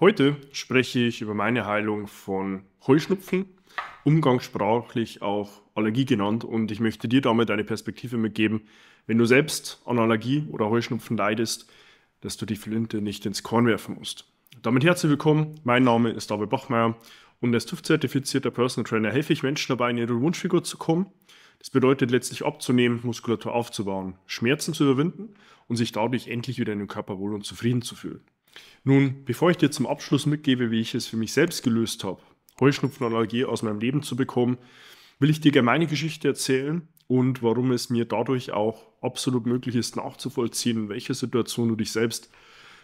Heute spreche ich über meine Heilung von Heuschnupfen, umgangssprachlich auch Allergie genannt. Und ich möchte dir damit eine Perspektive mitgeben, wenn du selbst an Allergie oder Heuschnupfen leidest, dass du die Flinte nicht ins Korn werfen musst. Damit herzlich willkommen. Mein Name ist David Bachmeier und als TÜV-zertifizierter Personal Trainer helfe ich Menschen dabei, in ihre Wunschfigur zu kommen. Das bedeutet letztlich abzunehmen, Muskulatur aufzubauen, Schmerzen zu überwinden und sich dadurch endlich wieder in dem Körper wohl und zufrieden zu fühlen. Nun, bevor ich dir zum Abschluss mitgebe, wie ich es für mich selbst gelöst habe, Heuschnupfenallergie aus meinem Leben zu bekommen, will ich dir gerne meine Geschichte erzählen und warum es mir dadurch auch absolut möglich ist, nachzuvollziehen, in welcher Situation du dich selbst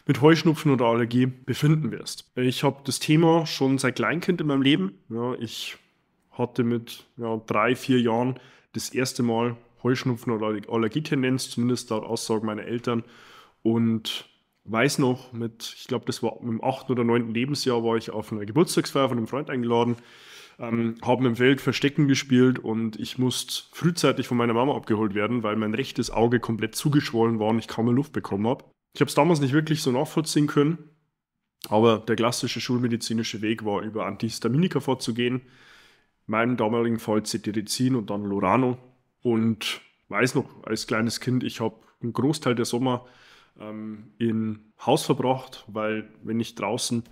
mit Heuschnupfen oder Allergie befinden wirst. Ich habe das Thema schon seit Kleinkind in meinem Leben. Ja, ich hatte mit ja, drei, vier Jahren das erste Mal Heuschnupfen oder Allergietendenz, zumindest laut Aussagen meiner Eltern. Und weiß noch, mit, ich glaube, das war im achten oder neunten Lebensjahr, war ich auf einer Geburtstagsfeier von einem Freund eingeladen, ähm, haben im Feld Verstecken gespielt und ich musste frühzeitig von meiner Mama abgeholt werden, weil mein rechtes Auge komplett zugeschwollen war und ich kaum mehr Luft bekommen habe. Ich habe es damals nicht wirklich so nachvollziehen können, aber der klassische schulmedizinische Weg war, über Antihistaminika vorzugehen, meinem damaligen Fall Cetirizin und dann Lorano und weiß noch, als kleines Kind, ich habe einen Großteil der Sommer ähm, im Haus verbracht, weil wenn ich draußen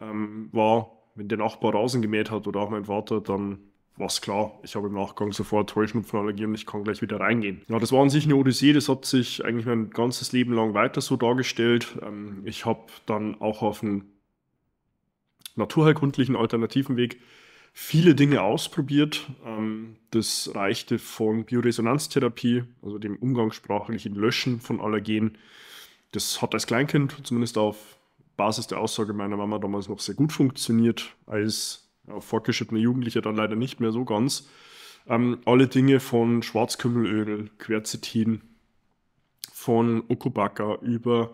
ähm, war, wenn der Nachbar Rasen gemäht hat oder auch mein Vater, dann war es klar, ich habe im Nachgang sofort Heuschnupfenallergie und ich kann gleich wieder reingehen. Ja, das war an sich eine Odyssee, das hat sich eigentlich mein ganzes Leben lang weiter so dargestellt. Ähm, ich habe dann auch auf einem naturheilkundlichen alternativen Weg viele Dinge ausprobiert. Ähm, das reichte von Bioresonanztherapie, also dem umgangssprachlichen Löschen von Allergen, das hat als Kleinkind zumindest auf Basis der Aussage meiner Mama damals noch sehr gut funktioniert, als ja, fortgeschrittener Jugendlicher dann leider nicht mehr so ganz. Ähm, alle Dinge von Schwarzkümmelöl, Quercetin, von Okobaka über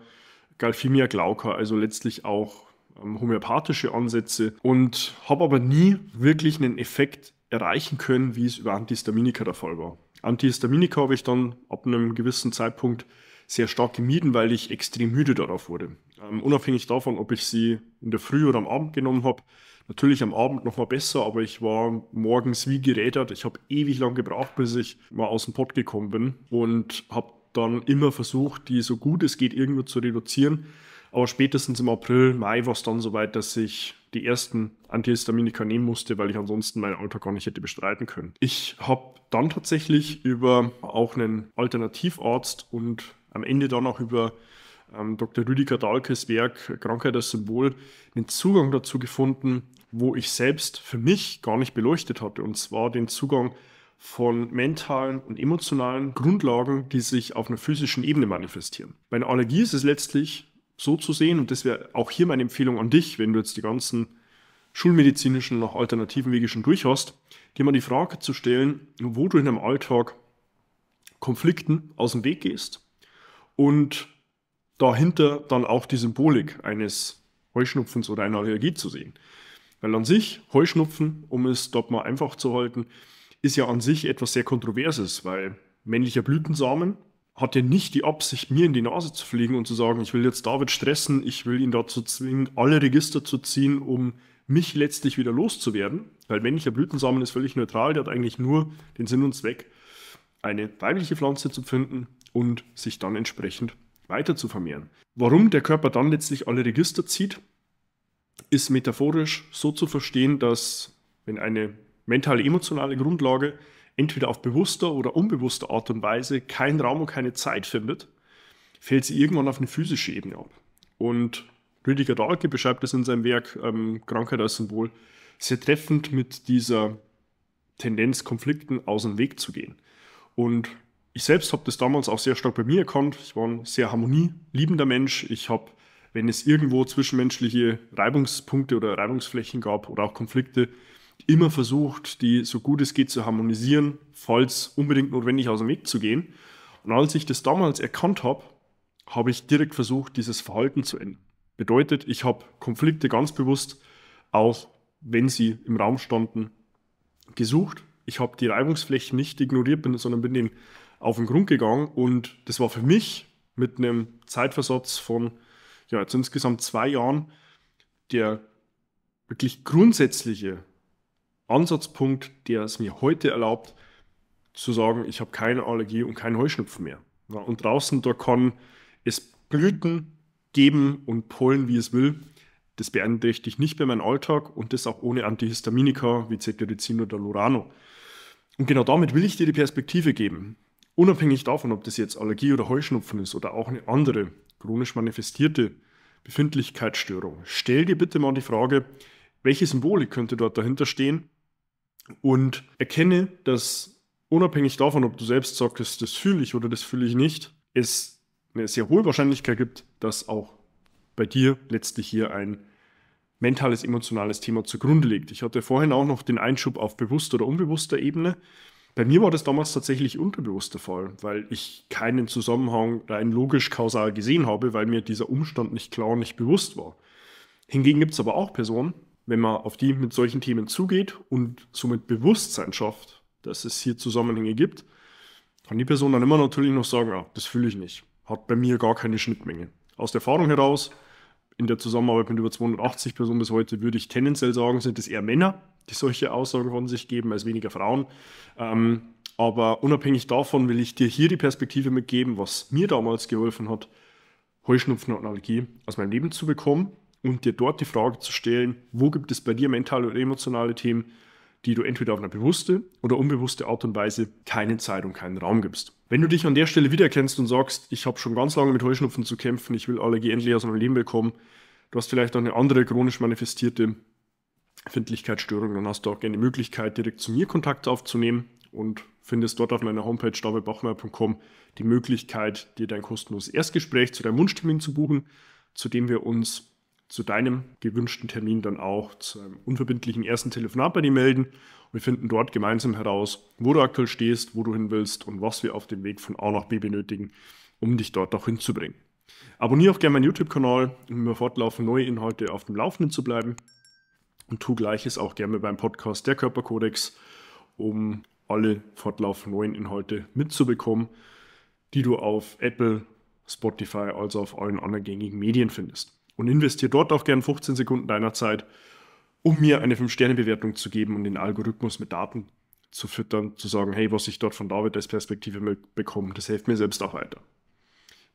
Galphimia glauca, also letztlich auch ähm, homöopathische Ansätze und habe aber nie wirklich einen Effekt erreichen können, wie es über Antihistaminika der Fall war. Antihistaminika habe ich dann ab einem gewissen Zeitpunkt sehr stark gemieden, weil ich extrem müde darauf wurde. Ähm, unabhängig davon, ob ich sie in der Früh oder am Abend genommen habe. Natürlich am Abend nochmal besser, aber ich war morgens wie gerädert. Ich habe ewig lang gebraucht, bis ich mal aus dem Pott gekommen bin und habe dann immer versucht, die so gut es geht irgendwo zu reduzieren. Aber spätestens im April, Mai war es dann soweit, dass ich die ersten Antihistaminika nehmen musste, weil ich ansonsten meinen Alltag gar nicht hätte bestreiten können. Ich habe dann tatsächlich über auch einen Alternativarzt und am Ende dann auch über ähm, Dr. Rüdiger Dahlkes Werk Krankheit als Symbol einen Zugang dazu gefunden, wo ich selbst für mich gar nicht beleuchtet hatte. Und zwar den Zugang von mentalen und emotionalen Grundlagen, die sich auf einer physischen Ebene manifestieren. Bei einer Allergie ist es letztlich so zu sehen, und das wäre auch hier meine Empfehlung an dich, wenn du jetzt die ganzen schulmedizinischen nach alternativen Wege schon durch hast, dir mal die Frage zu stellen, wo du in deinem Alltag Konflikten aus dem Weg gehst und dahinter dann auch die Symbolik eines Heuschnupfens oder einer Allergie zu sehen. Weil an sich, Heuschnupfen, um es dort mal einfach zu halten, ist ja an sich etwas sehr Kontroverses, weil männlicher Blütensamen hat ja nicht die Absicht, mir in die Nase zu fliegen und zu sagen, ich will jetzt David stressen, ich will ihn dazu zwingen, alle Register zu ziehen, um mich letztlich wieder loszuwerden. Weil männlicher Blütensamen ist völlig neutral, der hat eigentlich nur den Sinn und Zweck, eine weibliche Pflanze zu finden und sich dann entsprechend weiter zu vermehren. Warum der Körper dann letztlich alle Register zieht, ist metaphorisch so zu verstehen, dass wenn eine mentale, emotionale Grundlage entweder auf bewusster oder unbewusster Art und Weise keinen Raum und keine Zeit findet, fällt sie irgendwann auf eine physische Ebene ab. Und Rüdiger Dahlke beschreibt das in seinem Werk ähm, Krankheit als Symbol sehr treffend mit dieser Tendenz, Konflikten aus dem Weg zu gehen. Und ich selbst habe das damals auch sehr stark bei mir erkannt. Ich war ein sehr harmonieliebender Mensch. Ich habe, wenn es irgendwo zwischenmenschliche Reibungspunkte oder Reibungsflächen gab oder auch Konflikte, immer versucht, die so gut es geht zu harmonisieren, falls unbedingt notwendig aus dem Weg zu gehen. Und als ich das damals erkannt habe, habe ich direkt versucht, dieses Verhalten zu ändern. Bedeutet, ich habe Konflikte ganz bewusst, auch wenn sie im Raum standen, gesucht. Ich habe die Reibungsflächen nicht ignoriert, sondern bin den auf den Grund gegangen und das war für mich mit einem Zeitversatz von ja, jetzt insgesamt zwei Jahren der wirklich grundsätzliche Ansatzpunkt, der es mir heute erlaubt, zu sagen, ich habe keine Allergie und keinen Heuschnupfen mehr. Ja, und draußen, da kann es Blüten geben und pollen, wie es will. Das beeinträchtigt nicht mehr meinen Alltag und das auch ohne Antihistaminika wie Cetirizin oder Lurano. Und genau damit will ich dir die Perspektive geben. Unabhängig davon, ob das jetzt Allergie oder Heuschnupfen ist oder auch eine andere chronisch manifestierte Befindlichkeitsstörung, stell dir bitte mal die Frage, welche Symbolik könnte dort dahinter stehen und erkenne, dass unabhängig davon, ob du selbst sagst, das fühle ich oder das fühle ich nicht, es eine sehr hohe Wahrscheinlichkeit gibt, dass auch bei dir letztlich hier ein mentales, emotionales Thema zugrunde liegt. Ich hatte vorhin auch noch den Einschub auf bewusster oder unbewusster Ebene. Bei mir war das damals tatsächlich unterbewusst der Fall, weil ich keinen Zusammenhang rein logisch-kausal gesehen habe, weil mir dieser Umstand nicht klar und nicht bewusst war. Hingegen gibt es aber auch Personen, wenn man auf die mit solchen Themen zugeht und somit Bewusstsein schafft, dass es hier Zusammenhänge gibt, kann die Person dann immer natürlich noch sagen, ah, das fühle ich nicht, hat bei mir gar keine Schnittmenge. Aus der Erfahrung heraus in der Zusammenarbeit mit über 280 Personen bis heute würde ich tendenziell sagen, sind es eher Männer, die solche Aussagen von sich geben, als weniger Frauen. Ähm, aber unabhängig davon will ich dir hier die Perspektive mitgeben, was mir damals geholfen hat, Heuschnupfen und Allergie aus meinem Leben zu bekommen und dir dort die Frage zu stellen, wo gibt es bei dir mentale oder emotionale Themen, die du entweder auf eine bewusste oder unbewusste Art und Weise keine Zeit und keinen Raum gibst. Wenn du dich an der Stelle wiedererkennst und sagst, ich habe schon ganz lange mit Heuschnupfen zu kämpfen, ich will Allergie endlich aus meinem Leben bekommen, du hast vielleicht noch eine andere chronisch manifestierte Findlichkeitsstörung, dann hast du auch gerne die Möglichkeit, direkt zu mir Kontakt aufzunehmen und findest dort auf meiner Homepage davidbachmeier.com die Möglichkeit, dir dein kostenloses Erstgespräch zu deinem Wunschtermin zu buchen, zu dem wir uns zu deinem gewünschten Termin dann auch zu einem unverbindlichen ersten Telefonat bei dir melden. wir finden dort gemeinsam heraus, wo du aktuell stehst, wo du hin willst und was wir auf dem Weg von A nach B benötigen, um dich dort auch hinzubringen. Abonniere auch gerne meinen YouTube-Kanal, um über fortlaufend neue Inhalte auf dem Laufenden zu bleiben. Und tu gleiches auch gerne beim Podcast Der Körperkodex, um alle fortlaufend neuen Inhalte mitzubekommen, die du auf Apple, Spotify, also auf allen anderen gängigen Medien findest und investiere dort auch gern 15 Sekunden deiner Zeit, um mir eine 5-Sterne-Bewertung zu geben und den Algorithmus mit Daten zu füttern, zu sagen, hey, was ich dort von David als Perspektive bekomme, das hilft mir selbst auch weiter.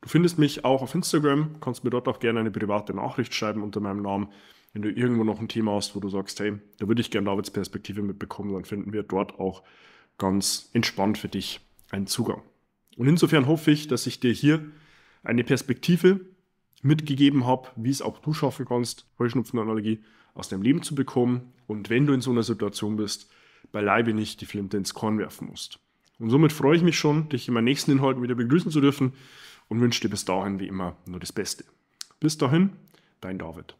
Du findest mich auch auf Instagram, kannst mir dort auch gerne eine private Nachricht schreiben unter meinem Namen. Wenn du irgendwo noch ein Thema hast, wo du sagst, hey, da würde ich gerne Davids Perspektive mitbekommen, dann finden wir dort auch ganz entspannt für dich einen Zugang. Und insofern hoffe ich, dass ich dir hier eine Perspektive mitgegeben habe, wie es auch du schaffen kannst, Heuschnupfenanalogie aus deinem Leben zu bekommen. Und wenn du in so einer Situation bist, beileibe nicht die Flinte ins Korn werfen musst. Und somit freue ich mich schon, dich in meinen nächsten Inhalten wieder begrüßen zu dürfen und wünsche dir bis dahin wie immer nur das Beste. Bis dahin, dein David.